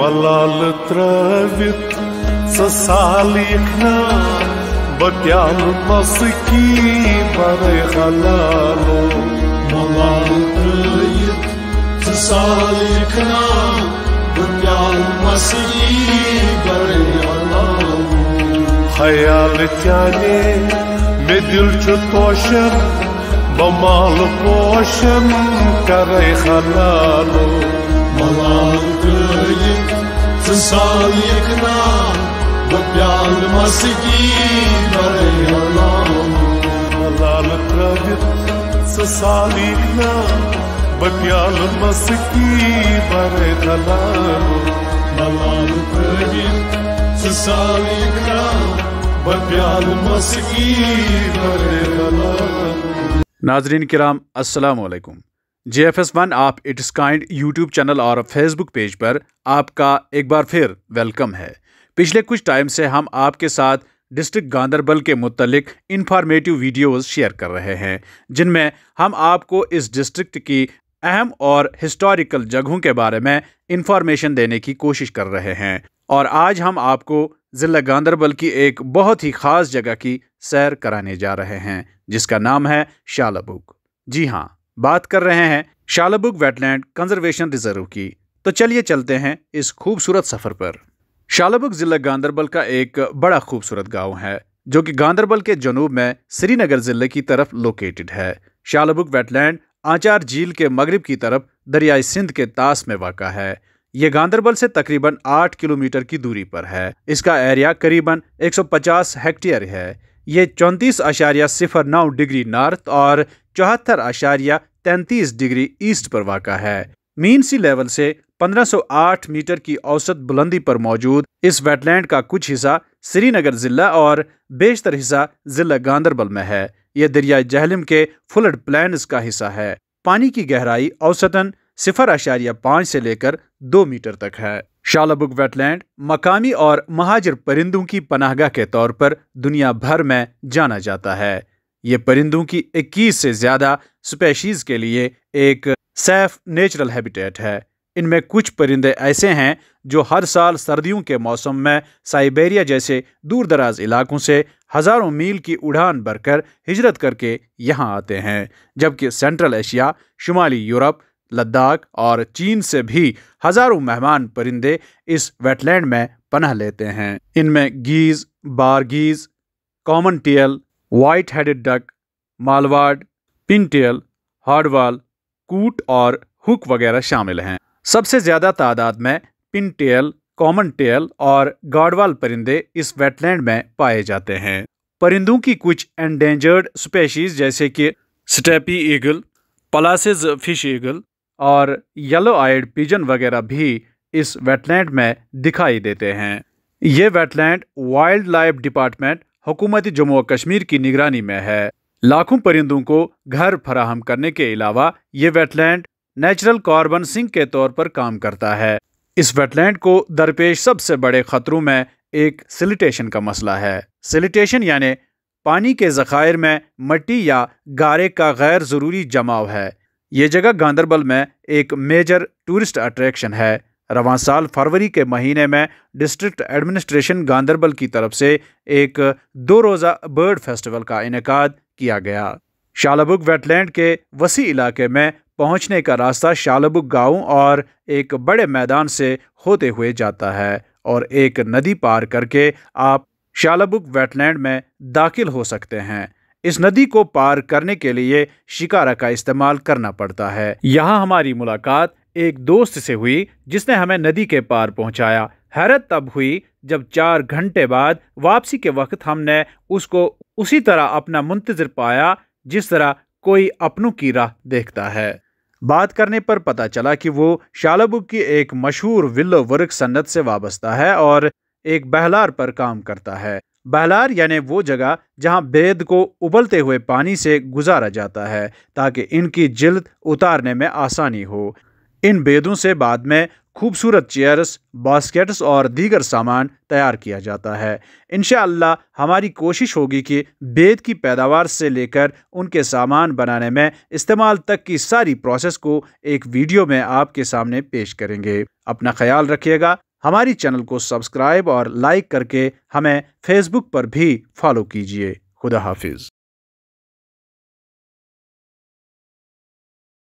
Малали травит сосаликна Бабяну насыки пары халалу Малали травит сосаликна Бабяну насыки пары халалу Хаяли тянет медил чутошем Бамал кошем карай халалу Малали травит साल यकना वो की बड़े अलाव लाल प्रगत साल यकना बटियाल मस्की बरे दलालो नलाल प्रगिल ससाली बरे दलालो नाजरीन किराम असलकुम जे एफ एस वन आप इट्स काइंड यूट्यूब चैनल और फेसबुक पेज पर आपका एक बार फिर वेलकम है पिछले कुछ टाइम से हम आपके साथ डिस्ट्रिक्ट गांधरबल के मुतलिक इंफॉर्मेटिव वीडियोस शेयर कर रहे हैं जिनमें हम आपको इस डिस्ट्रिक्ट की अहम और हिस्टोरिकल जगहों के बारे में इंफॉर्मेशन देने की कोशिश कर रहे हैं और आज हम आपको ज़िला गांधरबल की एक बहुत ही ख़ास जगह की सैर कराने जा रहे हैं जिसका नाम है शालाबुक जी हाँ बात कर रहे हैं शालबुग वेटलैंड कंजर्वेशन रिजर्व की तो चलिए चलते हैं इस खूबसूरत सफ़र पर शालबुग ज़िला गांधरबल का एक बड़ा खूबसूरत गांव है जो कि गांधरबल के जनूब में श्रीनगर ज़िले की तरफ लोकेटेड है शालाबुक वेटलैंड आचार झील के मगरब की तरफ दरियाई सिंध के तास में वाक़ है ये गांधरबल से तकरीबन आठ किलोमीटर की दूरी पर है इसका एरिया करीबन 150 हेक्टेयर है ये चौंतीस आशारिया सिफर नौ डिग्री नॉर्थ और चौहत्तर आशारिया तैंतीस डिग्री ईस्ट पर वाक़ा है मीन सी लेवल से 1508 मीटर की औसत बुलंदी पर मौजूद इस वेटलैंड का कुछ हिस्सा श्रीनगर जिला और बेशतर हिस्सा जिला गांधरबल में है यह दरिया जहलम के फुलड प्लान का हिस्सा है पानी की गहराई औसतन सिफर आशारिया पाँच से लेकर दो मीटर तक है शालाबुक वेटलैंड मकामी और महाजर परिंदों की पनाहगाह के तौर पर दुनिया भर में जाना जाता है ये परिंदों की 21 से ज़्यादा स्पेशीज़ के लिए एक सेफ नेचुरल हैबिटेट है इनमें कुछ परिंदे ऐसे हैं जो हर साल सर्दियों के मौसम में साइबेरिया जैसे दूर दराज इलाकों से हज़ारों मील की उड़ान भरकर हिजरत करके यहाँ आते हैं जबकि सेंट्रल एशिया शुमाली यूरोप लद्दाख और चीन से भी हज़ारों मेहमान परिंदे इस वेटलैंड में पनह लेते हैं इनमें geese bar geese common teal white headed duck mallard pintail gadwall coot और हुक वगैरह शामिल हैं सबसे ज़्यादा तादाद में पिनटेल कॉमन टेल और गाडवाल परिंदे इस वेटलैंड में पाए जाते हैं परिंदों की कुछ एंडेंजर्ड स्पेशीज जैसे कि steppe eagle Pallas's fish eagle और येलो आइड पिजन वगैरह भी इस वेटलैंड में दिखाई देते हैं ये वेटलैंड वाइल्ड लाइफ डिपार्टमेंट हुकूमत जम्मू और कश्मीर की निगरानी में है लाखों परिंदों को घर फराहम करने के अलावा ये वेटलैंड नेचुरल कार्बन सिंक के तौर पर काम करता है इस वेटलैंड को दरपेश सबसे बड़े खतरों में एक सिलिटेशन का मसला है सिलिटेशन यानी पानी के ज़खायर में मट्टी या गारे का गैर ज़रूरी जमाव है ये जगह गांधरबल में एक मेजर टूरिस्ट अट्रैक्शन है रवान साल फरवरी के महीने में डिस्ट्रिक्ट एडमिनिस्ट्रेशन गांधरबल की तरफ से एक दो रोज़ा बर्ड फेस्टिवल का इनका किया गया शालबुग वेटलैंड के वसी इलाके में पहुंचने का रास्ता शालबुग गांव और एक बड़े मैदान से होते हुए जाता है और एक नदी पार करके आप शालबुग वेटलैंड में दाखिल हो सकते हैं इस नदी को पार करने के लिए शिकारा का इस्तेमाल करना पड़ता है यहाँ हमारी मुलाकात एक दोस्त से हुई जिसने हमें नदी के पार पहुंचाया हैरत तब हुई जब चार घंटे बाद वापसी के वक्त हमने उसको उसी तरह अपना मुंतजर पाया जिस तरह कोई अपनों की राह देखता है बात करने पर पता चला कि वो शालाबुक की एक मशहूर विल्लो वर्क सन्नत से वाबस्ता है और एक बहलार पर काम करता है बहलार यानी वो जगह जहां बेद को उबलते हुए पानी से गुजारा जाता है ताकि इनकी जिल्द उतारने में आसानी हो इन बेदों से बाद में खूबसूरत चेयर्स बास्केट्स और दीगर सामान तैयार किया जाता है इन हमारी कोशिश होगी कि बेद की पैदावार से लेकर उनके सामान बनाने में इस्तेमाल तक की सारी प्रोसेस को एक वीडियो में आपके सामने पेश करेंगे अपना ख्याल रखिएगा हमारी चैनल को सब्सक्राइब और लाइक करके हमें फेसबुक पर भी फॉलो कीजिए खुदा हाफिज़